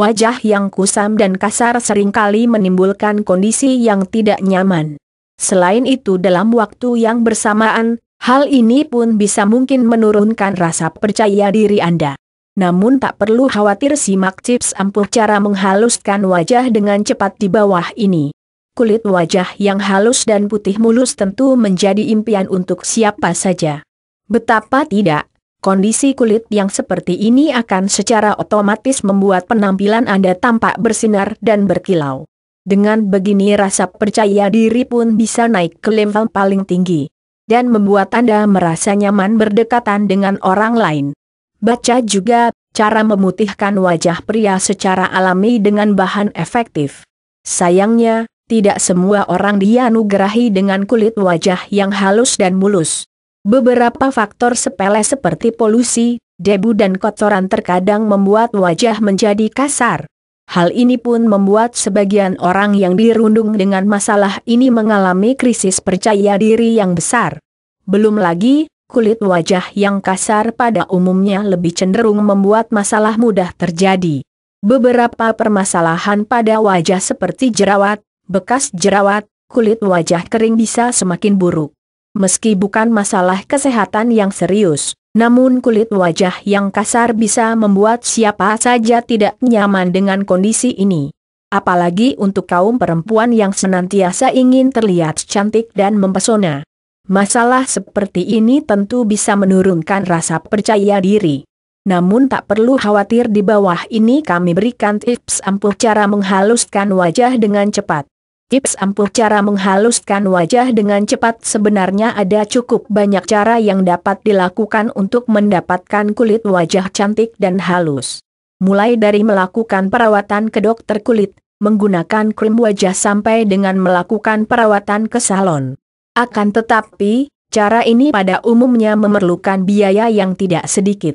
Wajah yang kusam dan kasar seringkali menimbulkan kondisi yang tidak nyaman. Selain itu dalam waktu yang bersamaan, hal ini pun bisa mungkin menurunkan rasa percaya diri Anda. Namun tak perlu khawatir simak tips ampuh cara menghaluskan wajah dengan cepat di bawah ini. Kulit wajah yang halus dan putih mulus tentu menjadi impian untuk siapa saja. Betapa tidak, Kondisi kulit yang seperti ini akan secara otomatis membuat penampilan Anda tampak bersinar dan berkilau. Dengan begini rasa percaya diri pun bisa naik ke level paling tinggi. Dan membuat Anda merasa nyaman berdekatan dengan orang lain. Baca juga, cara memutihkan wajah pria secara alami dengan bahan efektif. Sayangnya, tidak semua orang dianugerahi dengan kulit wajah yang halus dan mulus. Beberapa faktor sepele seperti polusi, debu dan kotoran terkadang membuat wajah menjadi kasar. Hal ini pun membuat sebagian orang yang dirundung dengan masalah ini mengalami krisis percaya diri yang besar. Belum lagi, kulit wajah yang kasar pada umumnya lebih cenderung membuat masalah mudah terjadi. Beberapa permasalahan pada wajah seperti jerawat, bekas jerawat, kulit wajah kering bisa semakin buruk meski bukan masalah kesehatan yang serius, namun kulit wajah yang kasar bisa membuat siapa saja tidak nyaman dengan kondisi ini. Apalagi untuk kaum perempuan yang senantiasa ingin terlihat cantik dan mempesona. Masalah seperti ini tentu bisa menurunkan rasa percaya diri. Namun tak perlu khawatir di bawah ini kami berikan tips ampuh cara menghaluskan wajah dengan cepat. Tips ampuh cara menghaluskan wajah dengan cepat sebenarnya ada cukup banyak cara yang dapat dilakukan untuk mendapatkan kulit wajah cantik dan halus. Mulai dari melakukan perawatan ke dokter kulit, menggunakan krim wajah sampai dengan melakukan perawatan ke salon. Akan tetapi, cara ini pada umumnya memerlukan biaya yang tidak sedikit.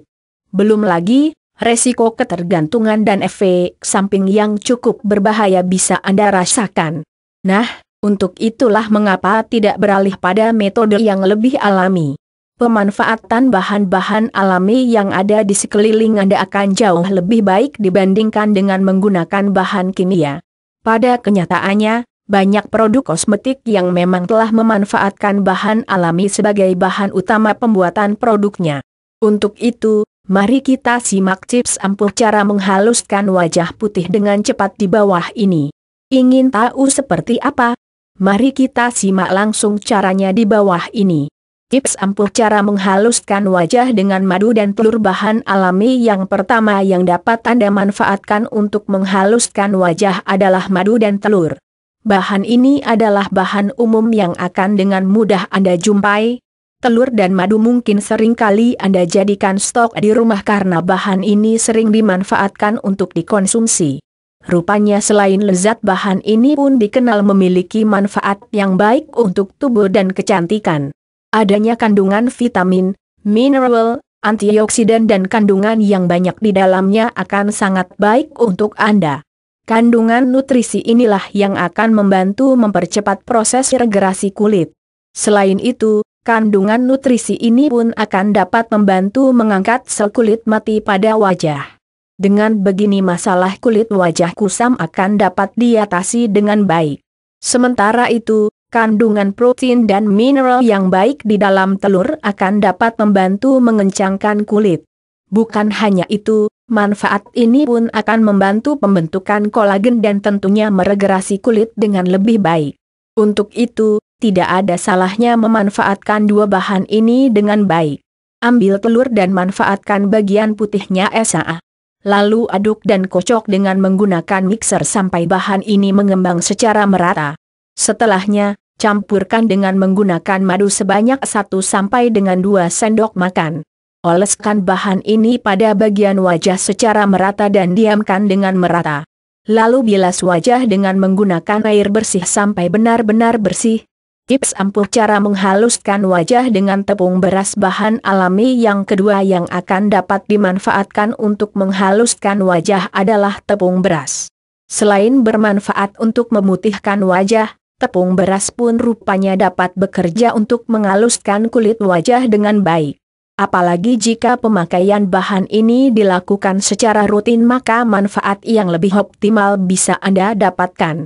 Belum lagi, resiko ketergantungan dan efek samping yang cukup berbahaya bisa Anda rasakan. Nah, untuk itulah mengapa tidak beralih pada metode yang lebih alami. Pemanfaatan bahan-bahan alami yang ada di sekeliling Anda akan jauh lebih baik dibandingkan dengan menggunakan bahan kimia. Pada kenyataannya, banyak produk kosmetik yang memang telah memanfaatkan bahan alami sebagai bahan utama pembuatan produknya. Untuk itu, mari kita simak tips ampuh cara menghaluskan wajah putih dengan cepat di bawah ini. Ingin tahu seperti apa? Mari kita simak langsung caranya di bawah ini. Tips ampuh cara menghaluskan wajah dengan madu dan telur bahan alami yang pertama yang dapat Anda manfaatkan untuk menghaluskan wajah adalah madu dan telur. Bahan ini adalah bahan umum yang akan dengan mudah Anda jumpai. Telur dan madu mungkin seringkali Anda jadikan stok di rumah karena bahan ini sering dimanfaatkan untuk dikonsumsi. Rupanya selain lezat bahan ini pun dikenal memiliki manfaat yang baik untuk tubuh dan kecantikan. Adanya kandungan vitamin, mineral, antioksidan dan kandungan yang banyak di dalamnya akan sangat baik untuk Anda. Kandungan nutrisi inilah yang akan membantu mempercepat proses regenerasi kulit. Selain itu, kandungan nutrisi ini pun akan dapat membantu mengangkat sel kulit mati pada wajah. Dengan begini masalah kulit wajah kusam akan dapat diatasi dengan baik. Sementara itu, kandungan protein dan mineral yang baik di dalam telur akan dapat membantu mengencangkan kulit. Bukan hanya itu, manfaat ini pun akan membantu pembentukan kolagen dan tentunya meregerasi kulit dengan lebih baik. Untuk itu, tidak ada salahnya memanfaatkan dua bahan ini dengan baik. Ambil telur dan manfaatkan bagian putihnya SAA lalu aduk dan kocok dengan menggunakan mixer sampai bahan ini mengembang secara merata. Setelahnya, campurkan dengan menggunakan madu sebanyak 1 sampai dengan 2 sendok makan. Oleskan bahan ini pada bagian wajah secara merata dan diamkan dengan merata. Lalu bilas wajah dengan menggunakan air bersih sampai benar-benar bersih, Tips ampuh cara menghaluskan wajah dengan tepung beras bahan alami yang kedua yang akan dapat dimanfaatkan untuk menghaluskan wajah adalah tepung beras. Selain bermanfaat untuk memutihkan wajah, tepung beras pun rupanya dapat bekerja untuk menghaluskan kulit wajah dengan baik. Apalagi jika pemakaian bahan ini dilakukan secara rutin maka manfaat yang lebih optimal bisa Anda dapatkan.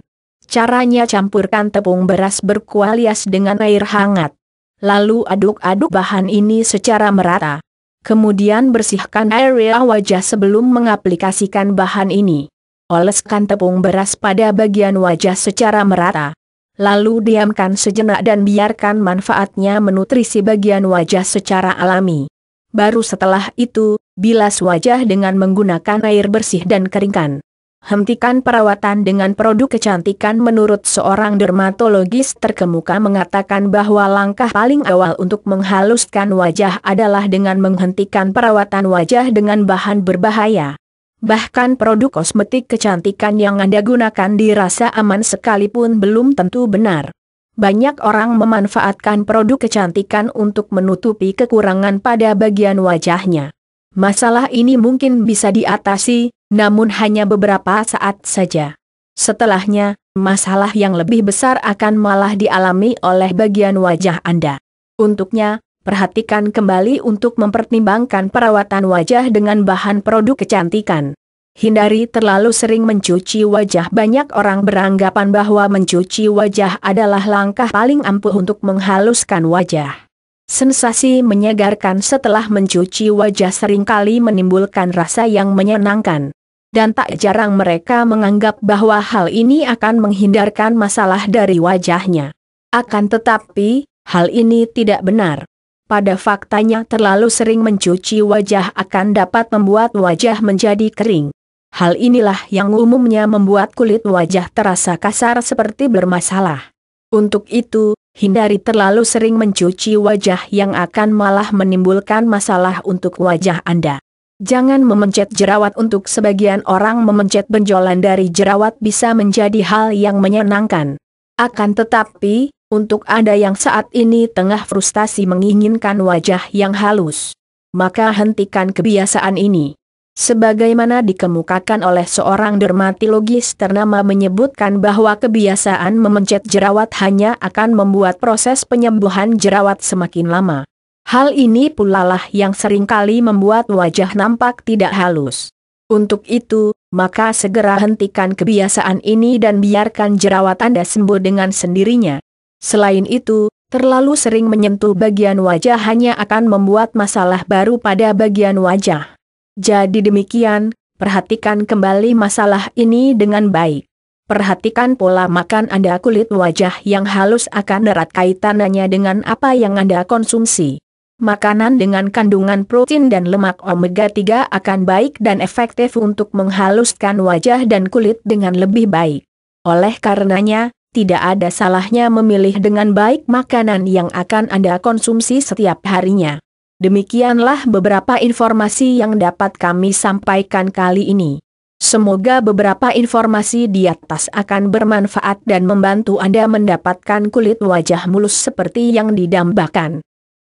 Caranya campurkan tepung beras berkualitas dengan air hangat. Lalu aduk-aduk bahan ini secara merata. Kemudian bersihkan area wajah sebelum mengaplikasikan bahan ini. Oleskan tepung beras pada bagian wajah secara merata. Lalu diamkan sejenak dan biarkan manfaatnya menutrisi bagian wajah secara alami. Baru setelah itu, bilas wajah dengan menggunakan air bersih dan keringkan. Hentikan perawatan dengan produk kecantikan menurut seorang dermatologis terkemuka mengatakan bahwa langkah paling awal untuk menghaluskan wajah adalah dengan menghentikan perawatan wajah dengan bahan berbahaya. Bahkan produk kosmetik kecantikan yang Anda gunakan dirasa aman sekalipun belum tentu benar. Banyak orang memanfaatkan produk kecantikan untuk menutupi kekurangan pada bagian wajahnya. Masalah ini mungkin bisa diatasi, namun hanya beberapa saat saja. Setelahnya, masalah yang lebih besar akan malah dialami oleh bagian wajah Anda. Untuknya, perhatikan kembali untuk mempertimbangkan perawatan wajah dengan bahan produk kecantikan. Hindari terlalu sering mencuci wajah. Banyak orang beranggapan bahwa mencuci wajah adalah langkah paling ampuh untuk menghaluskan wajah. Sensasi menyegarkan setelah mencuci wajah seringkali menimbulkan rasa yang menyenangkan dan tak jarang mereka menganggap bahwa hal ini akan menghindarkan masalah dari wajahnya. Akan tetapi, hal ini tidak benar. Pada faktanya terlalu sering mencuci wajah akan dapat membuat wajah menjadi kering. Hal inilah yang umumnya membuat kulit wajah terasa kasar seperti bermasalah. Untuk itu, hindari terlalu sering mencuci wajah yang akan malah menimbulkan masalah untuk wajah Anda. Jangan memencet jerawat untuk sebagian orang memencet benjolan dari jerawat bisa menjadi hal yang menyenangkan. Akan tetapi, untuk Anda yang saat ini tengah frustasi menginginkan wajah yang halus, maka hentikan kebiasaan ini. Sebagaimana dikemukakan oleh seorang dermatologis ternama menyebutkan bahwa kebiasaan memencet jerawat hanya akan membuat proses penyembuhan jerawat semakin lama. Hal ini pulalah yang seringkali membuat wajah nampak tidak halus. Untuk itu, maka segera hentikan kebiasaan ini dan biarkan jerawat Anda sembuh dengan sendirinya. Selain itu, terlalu sering menyentuh bagian wajah hanya akan membuat masalah baru pada bagian wajah. Jadi demikian, perhatikan kembali masalah ini dengan baik. Perhatikan pola makan Anda kulit wajah yang halus akan erat kaitannya dengan apa yang Anda konsumsi makanan dengan kandungan protein dan lemak omega-3 akan baik dan efektif untuk menghaluskan wajah dan kulit dengan lebih baik. Oleh karenanya, tidak ada salahnya memilih dengan baik makanan yang akan Anda konsumsi setiap harinya. Demikianlah beberapa informasi yang dapat kami sampaikan kali ini. Semoga beberapa informasi di atas akan bermanfaat dan membantu Anda mendapatkan kulit wajah mulus seperti yang didambakan.